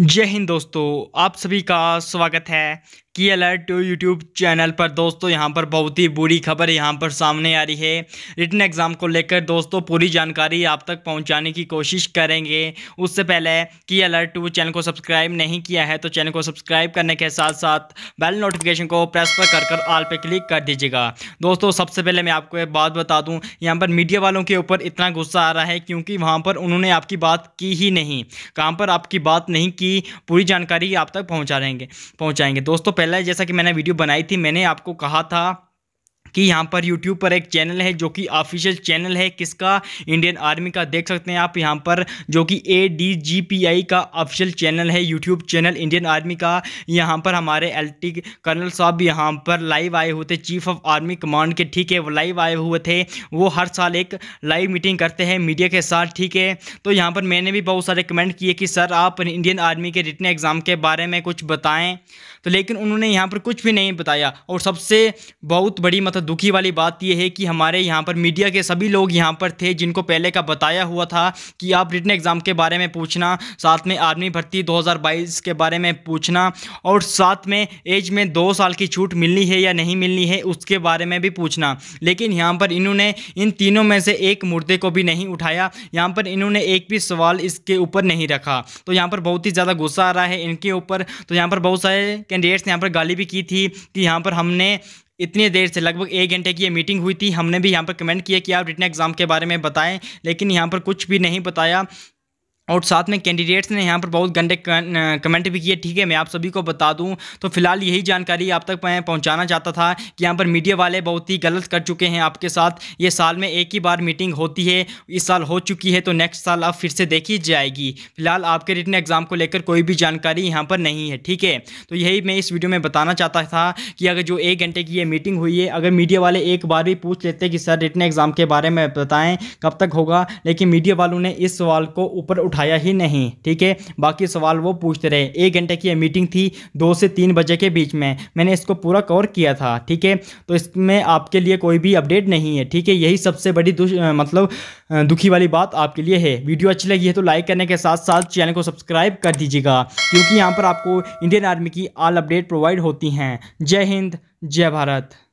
जय हिंद दोस्तों आप सभी का स्वागत है की अलर्ट टू यूट्यूब चैनल पर दोस्तों यहाँ पर बहुत ही बुरी खबर यहाँ पर सामने आ रही है रिटर्न एग्ज़ाम को लेकर दोस्तों पूरी जानकारी आप तक पहुँचाने की कोशिश करेंगे उससे पहले की अलर्ट टू चैनल को सब्सक्राइब नहीं किया है तो चैनल को सब्सक्राइब करने के साथ साथ बेल नोटिफिकेशन को प्रेस पर कर कर आल पर क्लिक कर दीजिएगा दोस्तों सबसे पहले मैं आपको एक बात बता दूँ यहाँ पर मीडिया वालों के ऊपर इतना गुस्सा आ रहा है क्योंकि वहाँ पर उन्होंने आपकी बात की ही नहीं कहाँ पर आपकी बात नहीं की की पूरी जानकारी आप तक पहुँचा रहेंगे पहुँचाएंगे दोस्तों पहले जैसा कि मैंने वीडियो बनाई थी मैंने आपको कहा था कि यहाँ पर यूट्यूब पर एक चैनल है जो कि ऑफिशियल चैनल है किसका इंडियन आर्मी का देख सकते हैं आप यहाँ पर जो कि A D G P I का ऑफिशियल चैनल है यूट्यूब चैनल इंडियन आर्मी का यहाँ पर हमारे एल टी कर्नल साहब यहाँ पर लाइव आए हुए थे चीफ ऑफ आर्मी कमांड के ठीक है वो लाइव आए हुए थे वो हर साल एक लाइव मीटिंग करते हैं मीडिया के साथ ठीक है तो यहाँ पर मैंने भी बहुत सारे कमेंट किए कि सर आप इंडियन आर्मी के रिटर्न एग्ज़ाम के बारे में कुछ बताएँ तो लेकिन उन्होंने यहाँ पर कुछ भी नहीं बताया और सबसे बहुत बड़ी मतलब दुखी वाली बात यह है कि हमारे यहाँ पर मीडिया के सभी लोग यहाँ पर थे जिनको पहले का बताया हुआ था कि आप रिटर्न एग्ज़ाम के बारे में पूछना साथ में आर्मी भर्ती 2022 के बारे में पूछना और साथ में एज में दो साल की छूट मिलनी है या नहीं मिलनी है उसके बारे में भी पूछना लेकिन यहाँ पर इन्होंने इन तीनों में से एक मुर्दे को भी नहीं उठाया यहाँ पर इन्होंने एक भी सवाल इसके ऊपर नहीं रखा तो यहाँ पर बहुत ही ज़्यादा गुस्सा आ रहा है इनके ऊपर तो यहाँ पर बहुत सारे कैंडिडेट्स ने यहाँ पर गाली भी की थी कि यहाँ पर हमने इतनी देर से लगभग एक घंटे की ये मीटिंग हुई थी हमने भी यहाँ पर कमेंट किया कि आप रिटर्न एग्ज़ाम के बारे में बताएं लेकिन यहाँ पर कुछ भी नहीं बताया और साथ में कैंडिडेट्स ने यहाँ पर बहुत गंदे कमेंट भी किए ठीक है मैं आप सभी को बता दूँ तो फिलहाल यही जानकारी आप तक मैं पहुँचाना चाहता था कि यहाँ पर मीडिया वाले बहुत ही गलत कर चुके हैं आपके साथ ये साल में एक ही बार मीटिंग होती है इस साल हो चुकी है तो नेक्स्ट साल आप फिर से देखी जाएगी फिलहाल आपके रिटर्न एग्ज़ाम को लेकर कोई भी जानकारी यहाँ पर नहीं है ठीक है तो यही मैं इस वीडियो में बताना चाहता था कि अगर जो एक घंटे की ये मीटिंग हुई है अगर मीडिया वाले एक बार भी पूछ लेते कि सर रिटर्न एग्ज़ाम के बारे में बताएँ कब तक होगा लेकिन मीडिया वालों ने इस सवाल को ऊपर उठा उठाया ही नहीं ठीक है बाकी सवाल वो पूछते रहे एक घंटे की मीटिंग थी दो से तीन बजे के बीच में मैंने इसको पूरा कवर किया था ठीक है तो इसमें आपके लिए कोई भी अपडेट नहीं है ठीक है यही सबसे बड़ी मतलब दुखी वाली बात आपके लिए है वीडियो अच्छी लगी है तो लाइक करने के साथ साथ चैनल को सब्सक्राइब कर दीजिएगा क्योंकि यहाँ पर आपको इंडियन आर्मी की ऑल अपडेट प्रोवाइड होती हैं जय हिंद जय भारत